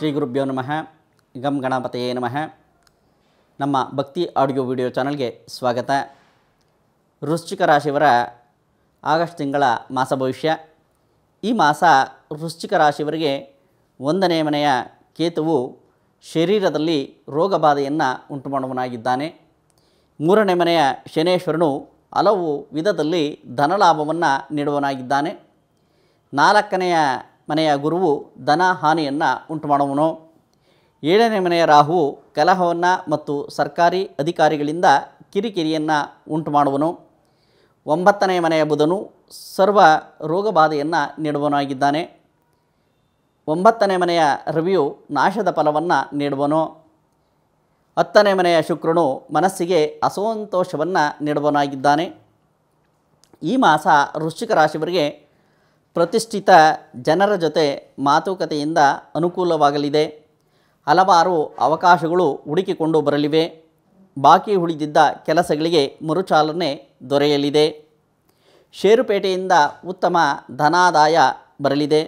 ಶ್ರೀ ಗುರುಭ್ಯೋ ನಮಃ ಗಮ್ ಗಣಪತಿಯೇ ನಮಃ ನಮ್ಮ ಭಕ್ತಿ ಆಡಿಯೋ ವಿಡಿಯೋ ಚಾನಲ್ಗೆ ಸ್ವಾಗತ ವೃಶ್ಚಿಕ ರಾಶಿಯವರ ಆಗಸ್ಟ್ ತಿಂಗಳ ಮಾಸ ಭವಿಷ್ಯ ಈ ಮಾಸ ವೃಶ್ಚಿಕ ರಾಶಿಯವರಿಗೆ ಒಂದನೇ ಮನೆಯ ಕೇತುವು ಶರೀರದಲ್ಲಿ ರೋಗ ಬಾಧೆಯನ್ನು ಉಂಟು ಮೂರನೇ ಮನೆಯ ಶನೇಶ್ವರನು ಹಲವು ವಿಧದಲ್ಲಿ ಧನಲಾಭವನ್ನು ನೀಡುವನಾಗಿದ್ದಾನೆ ನಾಲ್ಕನೆಯ ಮನೆಯ ಗುರುವು ಧನ ಹಾನಿಯನ್ನು ಉಂಟು ಮಾಡುವನು ಏಳನೇ ಮನೆಯ ರಾಹು ಕಲಹವನ್ನು ಮತ್ತು ಸರ್ಕಾರಿ ಅಧಿಕಾರಿಗಳಿಂದ ಕಿರಿಕಿರಿಯನ್ನು ಉಂಟು ಮಾಡುವನು ಒಂಬತ್ತನೇ ಮನೆಯ ಬುಧನು ಸರ್ವ ರೋಗಬಾಧೆಯನ್ನು ನೀಡುವನಾಗಿದ್ದಾನೆ ಒಂಬತ್ತನೇ ಮನೆಯ ರವಿಯು ನಾಶದ ಫಲವನ್ನು ನೀಡುವನು ಹತ್ತನೇ ಮನೆಯ ಶುಕ್ರನು ಮನಸ್ಸಿಗೆ ಅಸಂತೋಷವನ್ನು ನೀಡುವನಾಗಿದ್ದಾನೆ ಈ ಮಾಸ ವೃಶ್ಚಿಕ ರಾಶಿಯವರಿಗೆ ಪ್ರತಿಷ್ಠಿತ ಜನರ ಜೊತೆ ಮಾತುಕತೆಯಿಂದ ಅನುಕೂಲವಾಗಲಿದೆ ಹಲವಾರು ಅವಕಾಶಗಳು ಹುಡುಕಿಕೊಂಡು ಬರಲಿವೆ ಬಾಕಿ ಉಳಿದಿದ್ದ ಕೆಲಸಗಳಿಗೆ ಮರುಚಾಲನೆ ದೊರೆಯಲಿದೆ ಷೇರುಪೇಟೆಯಿಂದ ಉತ್ತಮ ಧನಾದಾಯ ಬರಲಿದೆ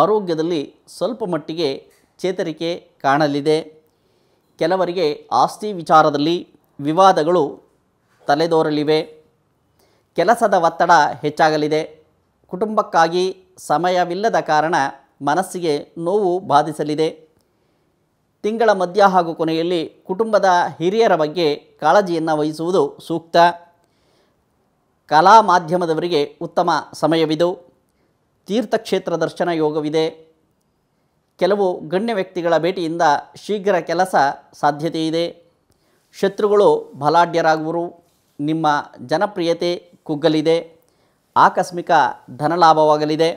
ಆರೋಗ್ಯದಲ್ಲಿ ಸ್ವಲ್ಪ ಮಟ್ಟಿಗೆ ಚೇತರಿಕೆ ಕಾಣಲಿದೆ ಕೆಲವರಿಗೆ ಆಸ್ತಿ ವಿಚಾರದಲ್ಲಿ ವಿವಾದಗಳು ತಲೆದೋರಲಿವೆ ಕೆಲಸದ ಒತ್ತಡ ಹೆಚ್ಚಾಗಲಿದೆ ಕುಟುಂಬಕ್ಕಾಗಿ ಸಮಯವಿಲ್ಲದ ಕಾರಣ ಮನಸ್ಸಿಗೆ ನೋವು ಬಾಧಿಸಲಿದೆ ತಿಂಗಳ ಮಧ್ಯ ಹಾಗೂ ಕೊನೆಯಲ್ಲಿ ಕುಟುಂಬದ ಹಿರಿಯರ ಬಗ್ಗೆ ಕಾಳಜಿಯನ್ನು ವಹಿಸುವುದು ಸೂಕ್ತ ಕಲಾ ಮಾಧ್ಯಮದವರಿಗೆ ಉತ್ತಮ ಸಮಯವಿದು ತೀರ್ಥಕ್ಷೇತ್ರ ದರ್ಶನ ಯೋಗವಿದೆ ಕೆಲವು ಗಣ್ಯ ವ್ಯಕ್ತಿಗಳ ಭೇಟಿಯಿಂದ ಶೀಘ್ರ ಕೆಲಸ ಸಾಧ್ಯತೆ ಇದೆ ಶತ್ರುಗಳು ಬಲಾಢ್ಯರಾಗುವರು ನಿಮ್ಮ ಜನಪ್ರಿಯತೆ ಕುಗ್ಗಲಿದೆ ಆಕಸ್ಮಿಕ ಧನಲಾಭವಾಗಲಿದೆ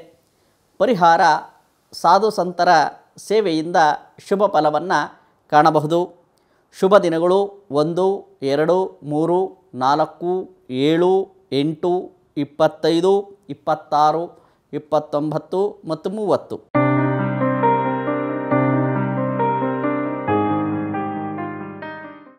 ಪರಿಹಾರ ಸಾಧು ಸಂತರ ಸೇವೆಯಿಂದ ಶುಭ ಫಲವನ್ನು ಕಾಣಬಹುದು ಶುಭ ದಿನಗಳು ಒಂದು ಎರಡು ಮೂರು ನಾಲ್ಕು ಏಳು ಎಂಟು ಇಪ್ಪತ್ತೈದು ಇಪ್ಪತ್ತಾರು ಇಪ್ಪತ್ತೊಂಬತ್ತು ಮತ್ತು ಮೂವತ್ತು